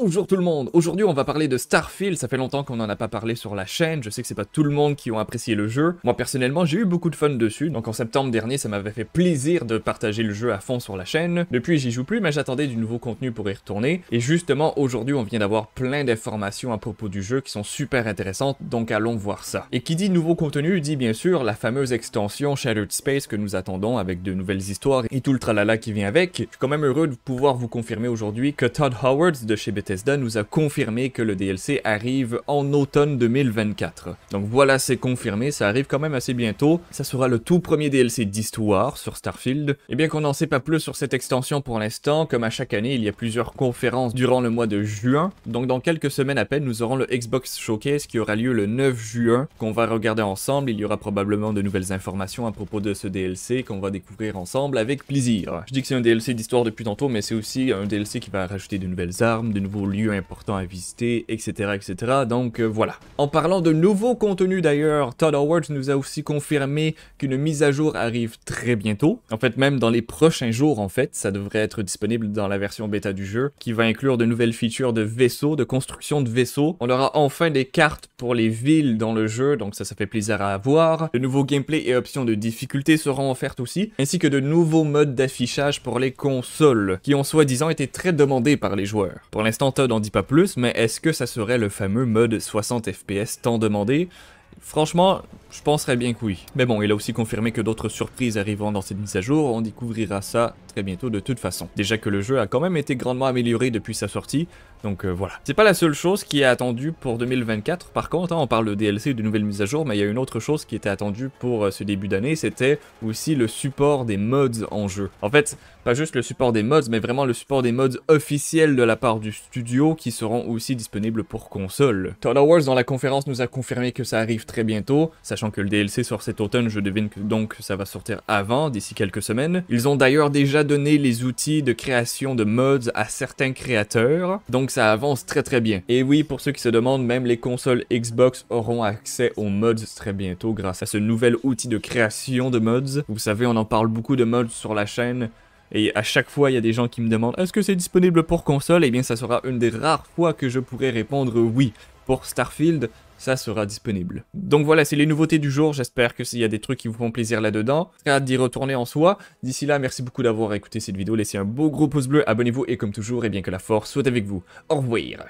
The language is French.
Bonjour tout le monde Aujourd'hui on va parler de Starfield, ça fait longtemps qu'on n'en a pas parlé sur la chaîne, je sais que c'est pas tout le monde qui ont apprécié le jeu. Moi personnellement j'ai eu beaucoup de fun dessus, donc en septembre dernier ça m'avait fait plaisir de partager le jeu à fond sur la chaîne. Depuis j'y joue plus mais j'attendais du nouveau contenu pour y retourner. Et justement aujourd'hui on vient d'avoir plein d'informations à propos du jeu qui sont super intéressantes, donc allons voir ça. Et qui dit nouveau contenu dit bien sûr la fameuse extension Shattered Space que nous attendons avec de nouvelles histoires et tout le tralala qui vient avec. Je suis quand même heureux de pouvoir vous confirmer aujourd'hui que Todd Howard de chez Bethesda Tesla nous a confirmé que le DLC arrive en automne 2024. Donc voilà, c'est confirmé, ça arrive quand même assez bientôt. Ça sera le tout premier DLC d'histoire sur Starfield. Et bien qu'on n'en sait pas plus sur cette extension pour l'instant, comme à chaque année, il y a plusieurs conférences durant le mois de juin. Donc dans quelques semaines à peine, nous aurons le Xbox Showcase qui aura lieu le 9 juin, qu'on va regarder ensemble. Il y aura probablement de nouvelles informations à propos de ce DLC qu'on va découvrir ensemble avec plaisir. Je dis que c'est un DLC d'histoire depuis tantôt, mais c'est aussi un DLC qui va rajouter de nouvelles armes, de nouveaux lieux importants à visiter, etc. etc. Donc euh, voilà. En parlant de nouveaux contenus d'ailleurs, Todd Howard nous a aussi confirmé qu'une mise à jour arrive très bientôt. En fait, même dans les prochains jours, en fait, ça devrait être disponible dans la version bêta du jeu, qui va inclure de nouvelles features de vaisseaux, de construction de vaisseaux. On aura enfin des cartes pour les villes dans le jeu, donc ça, ça fait plaisir à avoir. De nouveaux gameplay et options de difficulté seront offertes aussi, ainsi que de nouveaux modes d'affichage pour les consoles, qui ont soi-disant été très demandés par les joueurs. Pour l'instant, Todd n'en dit pas plus, mais est-ce que ça serait le fameux mode 60 FPS tant demandé Franchement, je penserais bien que oui. Mais bon, il a aussi confirmé que d'autres surprises arriveront dans cette mise à jour, on découvrira ça très bientôt de toute façon. Déjà que le jeu a quand même été grandement amélioré depuis sa sortie, donc euh, voilà. C'est pas la seule chose qui est attendue pour 2024, par contre, hein, on parle de DLC, de nouvelles mises à jour, mais il y a une autre chose qui était attendue pour euh, ce début d'année, c'était aussi le support des mods en jeu. En fait, pas juste le support des mods, mais vraiment le support des mods officiels de la part du studio qui seront aussi disponibles pour console. Wars dans la conférence nous a confirmé que ça arrive très bientôt, sachant que le DLC sort cet automne, je devine que donc ça va sortir avant, d'ici quelques semaines. Ils ont d'ailleurs déjà donné les outils de création de mods à certains créateurs, donc ça avance très très bien. Et oui, pour ceux qui se demandent, même les consoles Xbox auront accès aux mods très bientôt grâce à ce nouvel outil de création de mods. Vous savez, on en parle beaucoup de mods sur la chaîne, et à chaque fois, il y a des gens qui me demandent est-ce que c'est disponible pour console Eh bien, ça sera une des rares fois que je pourrai répondre oui. Pour Starfield, ça sera disponible. Donc voilà, c'est les nouveautés du jour. J'espère que s'il y a des trucs qui vous font plaisir là-dedans, j'ai hâte d'y retourner en soi. D'ici là, merci beaucoup d'avoir écouté cette vidéo. Laissez un beau gros pouce bleu, abonnez-vous et comme toujours, et eh bien que la force soit avec vous. Au revoir.